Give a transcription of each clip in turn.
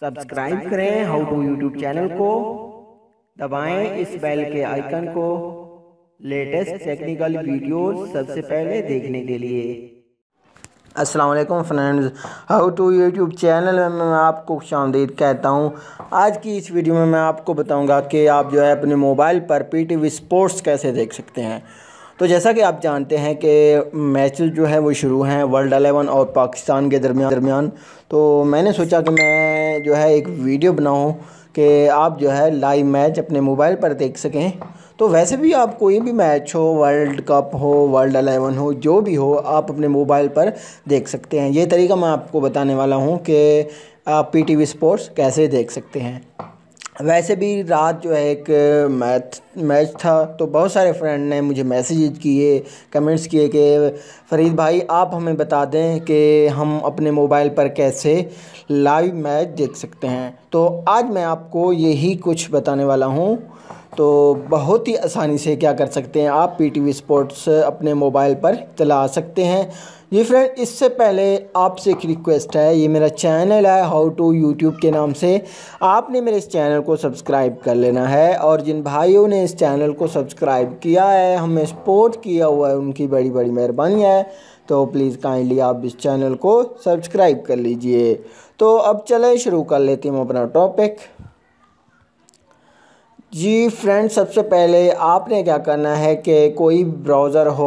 subscribe करें how to YouTube channel को दबाएं इस बेल के आइकन को लेटेस्ट टेक्निकल वीडियोस सबसे पहले देखने के लिए अस्सलाम वालेकुम friends how to YouTube channel में मैं आपको खुश आमदीद कहता हूँ आज की इस वीडियो में मैं आपको बताऊँगा कि आप जो है अपने मोबाइल पर पी टी वी स्पोर्ट्स कैसे देख सकते हैं तो जैसा कि आप जानते हैं कि मैच जो है वो शुरू हैं वर्ल्ड अलेवन और पाकिस्तान के दरमियान दरमियान तो मैंने सोचा कि मैं जो है एक वीडियो बनाऊँ कि आप जो है लाइव मैच अपने मोबाइल पर देख सकें तो वैसे भी आप कोई भी मैच हो वर्ल्ड कप हो वर्ल्ड अलेवन हो जो भी हो आप अपने मोबाइल पर देख सकते हैं ये तरीका मैं आपको बताने वाला हूँ कि आप पी टी वी स्पोर्ट्स कैसे देख सकते हैं वैसे भी रात जो है एक मैथ मैच था तो बहुत सारे फ्रेंड ने मुझे मैसेज किए कमेंट्स किए कि फ़रीद भाई आप हमें बता दें कि हम अपने मोबाइल पर कैसे लाइव मैच देख सकते हैं तो आज मैं आपको यही कुछ बताने वाला हूँ तो बहुत ही आसानी से क्या कर सकते हैं आप पी टी स्पोर्ट्स अपने मोबाइल पर चला सकते हैं जी फ्रेंड इससे पहले आपसे एक रिक्वेस्ट है ये मेरा चैनल है हाउ टू यूट्यूब के नाम से आपने मेरे इस चैनल को सब्सक्राइब कर लेना है और जिन भाइयों ने इस चैनल को सब्सक्राइब किया है हमें सपोर्ट किया हुआ है उनकी बड़ी बड़ी मेहरबानी है तो प्लीज़ काइंडली आप इस चैनल को सब्सक्राइब कर लीजिए तो अब चलें शुरू कर लेती हूँ अपना टॉपिक जी फ्रेंड सबसे पहले आपने क्या करना है कि कोई ब्राउज़र हो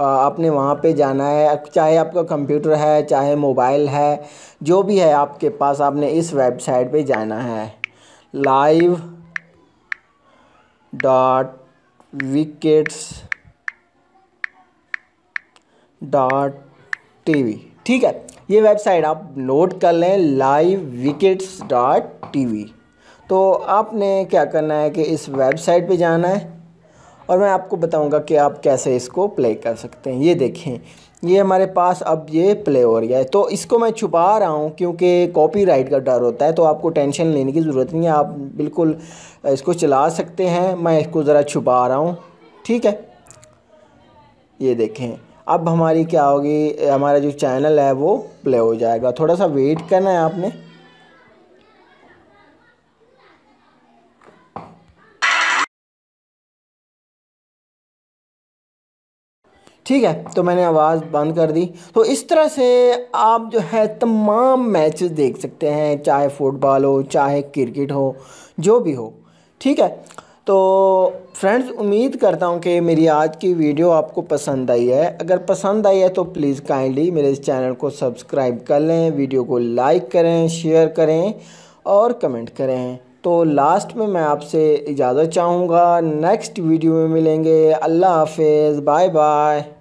आपने वहाँ पे जाना है चाहे आपका कंप्यूटर है चाहे मोबाइल है जो भी है आपके पास आपने इस वेबसाइट पे जाना है live dot wickets dot T ठीक है ये वेबसाइट आप नोट कर लें लाइव विकेट्स डॉट टी तो आपने क्या करना है कि इस वेबसाइट पे जाना है और मैं आपको बताऊंगा कि आप कैसे इसको प्ले कर सकते हैं ये देखें ये हमारे पास अब ये प्ले हो रहा है तो इसको मैं छुपा रहा हूँ क्योंकि कॉपीराइट का डर होता है तो आपको टेंशन लेने की ज़रूरत नहीं है आप बिल्कुल इसको चला सकते हैं मैं इसको ज़रा छुपा रहा हूँ ठीक है ये देखें अब हमारी क्या होगी हमारा जो चैनल है वो प्ले हो जाएगा थोड़ा सा वेट करना है आपने ठीक है तो मैंने आवाज़ बंद कर दी तो इस तरह से आप जो है तमाम मैचेस देख सकते हैं चाहे फुटबॉल हो चाहे क्रिकेट हो जो भी हो ठीक है तो फ्रेंड्स उम्मीद करता हूँ कि मेरी आज की वीडियो आपको पसंद आई है अगर पसंद आई है तो प्लीज़ काइंडली मेरे इस चैनल को सब्सक्राइब कर लें वीडियो को लाइक करें शेयर करें और कमेंट करें तो लास्ट में मैं आपसे इजाज़त चाहूँगा नेक्स्ट वीडियो में मिलेंगे अल्लाह हाफिज़ बाय बाय